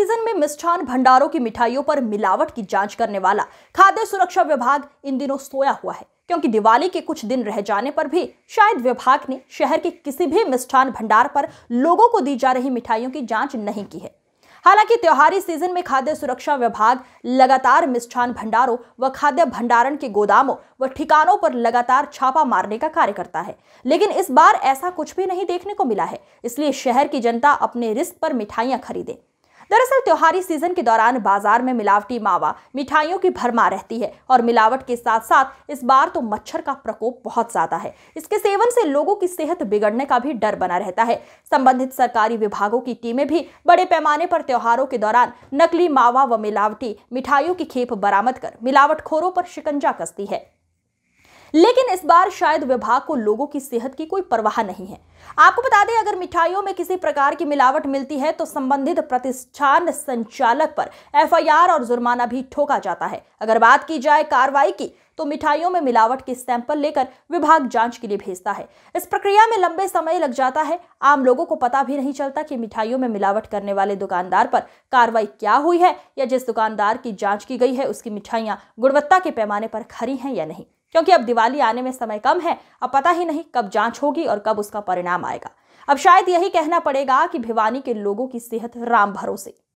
season में मिष्ठान भंडारों की मिठाइयों पर मिलावट की जांच करने वाला खाद्य सुरक्षा विभाग इन दिनों सोया हुआ है क्योंकि दिवाली के कुछ दिन रह जाने पर भी शायद विभाग ने शहर के किसी भी मिष्ठान भंडार पर लोगों को दी जा रही मिठाइयों की जांच नहीं की है हालांकि त्योहारी सीजन में खाद्य सुरक्षा विभाग लगातार मिष्ठान भंडारों व खाद्य भंडारण के गोदामों व ठिकानों पर लगातार छापा मारने का कार्य करता है लेकिन इस बार ऐसा कुछ भी नहीं देखने को मिला है इसलिए शहर की जनता अपने रिस्क पर मिठाइयां खरीदे दरअसल त्योहारी सीजन के दौरान बाजार में मिलावटी मावा मिठाइयों की भरमा रहती है और मिलावट के साथ साथ इस बार तो मच्छर का प्रकोप बहुत ज्यादा है इसके सेवन से लोगों की सेहत बिगड़ने का भी डर बना रहता है संबंधित सरकारी विभागों की टीमें भी बड़े पैमाने पर त्योहारों के दौरान नकली मावा व मिलावटी मिठाइयों की खेप बरामद कर मिलावटखोरों पर शिकंजा कसती है लेकिन इस बार शायद विभाग को लोगों की सेहत की कोई परवाह नहीं है आपको बता दें अगर मिठाइयों में किसी प्रकार की मिलावट मिलती है तो संबंधित प्रतिष्ठान संचालक पर एफआईआर और जुर्माना भी ठोका जाता है अगर बात की जाए कार्रवाई की तो मिठाइयों में मिलावट के सैंपल लेकर विभाग जांच के लिए भेजता है इस प्रक्रिया में लंबे समय लग जाता है आम लोगों को पता भी नहीं चलता कि मिठाइयों में मिलावट करने वाले दुकानदार पर कार्रवाई क्या हुई है या जिस दुकानदार की जांच की गई है उसकी मिठाइयाँ गुणवत्ता के पैमाने पर खरी हैं या नहीं क्योंकि अब दिवाली आने में समय कम है अब पता ही नहीं कब जांच होगी और कब उसका परिणाम आएगा अब शायद यही कहना पड़ेगा कि भिवानी के लोगों की सेहत राम भरोसे